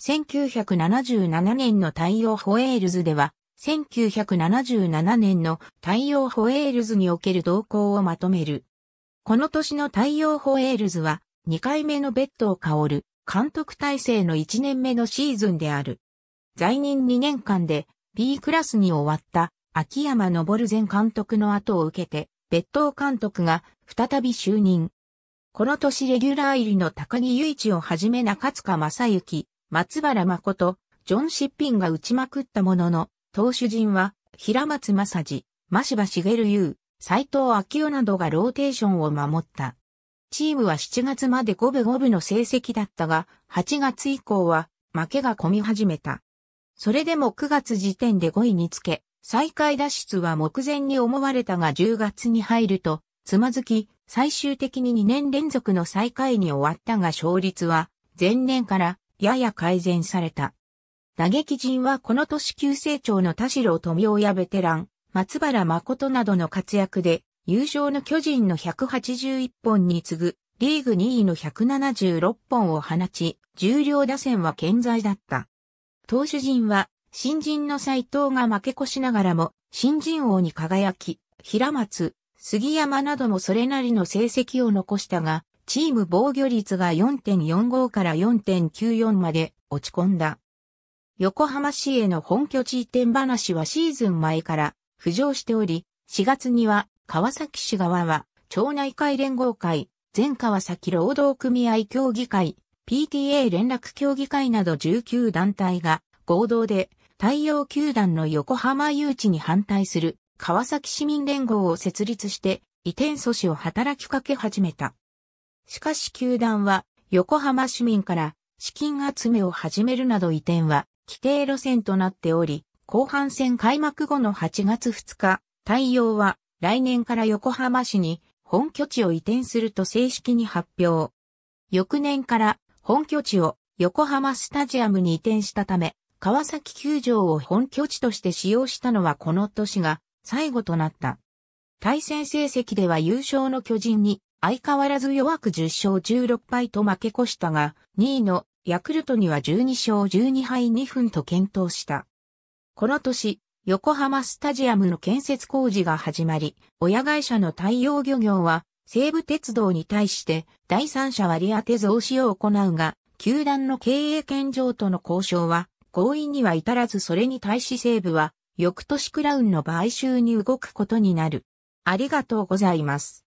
1977年の太陽ホエールズでは、1977年の太陽ホエールズにおける動向をまとめる。この年の太陽ホエールズは、2回目のベッドを香る、監督体制の1年目のシーズンである。在任2年間で B クラスに終わった秋山昇前監督の後を受けて、別当監督が再び就任。この年レギュラー入りの高木雄一をはじめ中塚正幸、松原誠、ジョン・シッピンが打ちまくったものの、投手陣は、平松正治、真柴茂優、斎藤昭夫などがローテーションを守った。チームは7月まで五分五分の成績だったが、8月以降は負けが込み始めた。それでも9月時点で5位につけ、再開脱出は目前に思われたが10月に入ると、つまずき、最終的に2年連続の再開に終わったが勝率は、前年からやや改善された。打撃陣はこの年急成長の田代富夫やベテラン、松原誠などの活躍で、優勝の巨人の181本に次ぐ、リーグ2位の176本を放ち、重量打線は健在だった。投手陣は、新人の斎藤が負け越しながらも、新人王に輝き、平松、杉山などもそれなりの成績を残したが、チーム防御率が4.45から4.94まで落ち込んだ。横浜市への本拠地移転話はシーズン前から浮上しており、4月には川崎市側は町内会連合会、全川崎労働組合協議会、PTA 連絡協議会など19団体が合同で太陽球団の横浜誘致に反対する川崎市民連合を設立して移転阻止を働きかけ始めた。しかし球団は横浜市民から資金集めを始めるなど移転は規定路線となっており、後半戦開幕後の8月2日、対応は来年から横浜市に本拠地を移転すると正式に発表。翌年から本拠地を横浜スタジアムに移転したため、川崎球場を本拠地として使用したのはこの年が最後となった。対戦成績では優勝の巨人に相変わらず弱く10勝16敗と負け越したが、2位のヤクルトには12勝12敗2分と検討した。この年、横浜スタジアムの建設工事が始まり、親会社の太陽漁業は西武鉄道に対して第三者割当増資を行うが、球団の経営権上との交渉は合意には至らずそれに対し西武は翌年クラウンの買収に動くことになる。ありがとうございます。